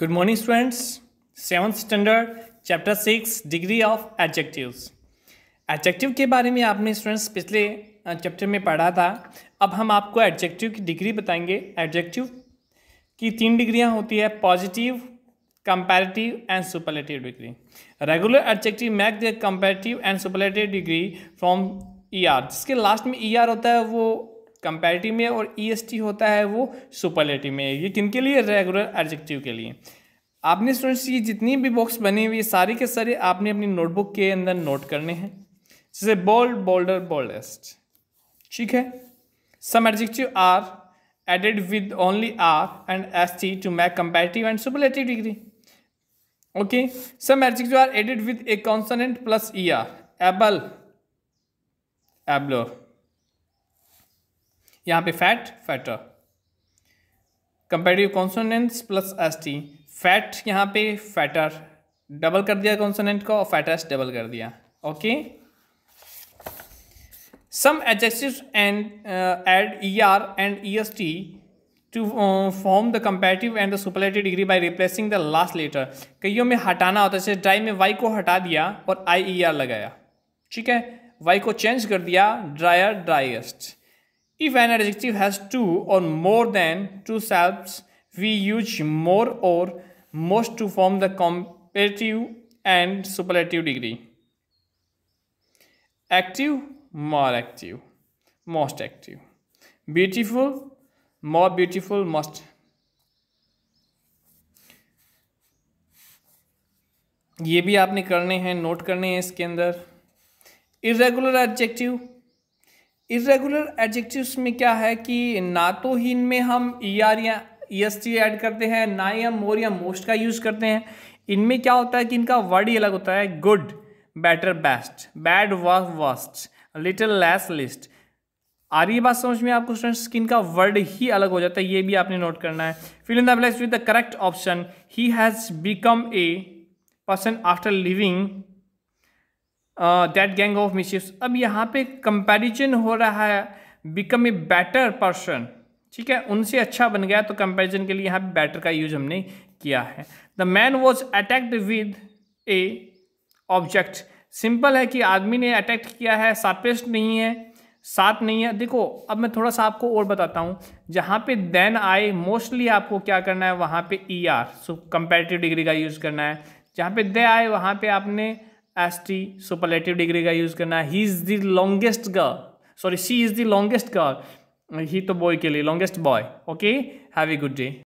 Good morning students seven standard chapter six degree of adjectives adjective के बारे में आपने स्टूडेंट्स पिछले चैप्टर में पढ़ा था अब हम आपको एडजेक्टिव की डिग्री बताएंगे एडजेक्टिव की तीन डिग्रियां होती है positive comparative and superlative degree regular adjective make the comparative and superlative degree from E R जिसके लास्ट में ई e ER आर होता है वो कंपेरेटिव में और ई e होता है वो सुपरलेटिव में ये किन के लिए रेगुलर एडजेक्टिव के लिए आपने स्टूडेंट्स ये जितनी भी बॉक्स बनी हुई है सारी के सारे आपने अपनी नोटबुक के अंदर नोट करने हैं जैसे बोल्ड बोल्डर बोल्डेस्ट ठीक है some adjective are added with only R and S T to make comparative and superlative degree okay some adjective are added with a consonant plus E R able abler यहाँ पे fat fatter comparative consonants plus S T fat यहाँ पे fatter double कर दिया consonant को और fatter double कर दिया okay some adjective and add E R and E S T to form the comparative and the superlative degree by replacing the last letter कईयों में हटाना होता है जैसे ड्राई में वाई को हटा दिया और आई ई आर लगाया ठीक है वाई को चेंज कर दिया drier driest If an adjective has two or more than two selves, we use more or most to form the comparative and superlative degree. Active, more active, most active. Beautiful, more beautiful, most. ये भी आपने करने हैं note करने हैं इसके अंदर irregular adjective irregular adjectives में क्या है कि ना तो ही इनमें हम ई e आर या ई एस टी ऐड करते हैं ना या मोर या मोस्ट का यूज़ करते हैं इनमें क्या होता है कि इनका वर्ड ही अलग होता है good better best bad worst little less least आ रही बात समझ में आपको स्टूडेंट्स कि इनका वर्ड ही अलग हो जाता है ये भी आपने नोट करना है fill in the blanks with the correct option he has become a person after living that gang of mishap अब यहाँ पे कंपैरिजन हो रहा है बिकम ए बेटर पर्सन ठीक है उनसे अच्छा बन गया तो कंपैरिजन के लिए यहाँ पे बैटर का यूज हमने किया है the man was attacked with a object simple है कि आदमी ने अटैक्ट किया है सापेस्ट नहीं है साथ नहीं है देखो अब मैं थोड़ा सा आपको और बताता हूँ जहाँ पे देन आए मोस्टली आपको क्या करना है वहाँ पे E R so comparative degree का यूज़ करना है जहाँ पे दे आए वहाँ पे आपने एस टी सुपरलेटिव डिग्री का यूज़ करना है he is the longest girl sorry she is the longest girl he तो बॉय के लिए longest boy okay have a good day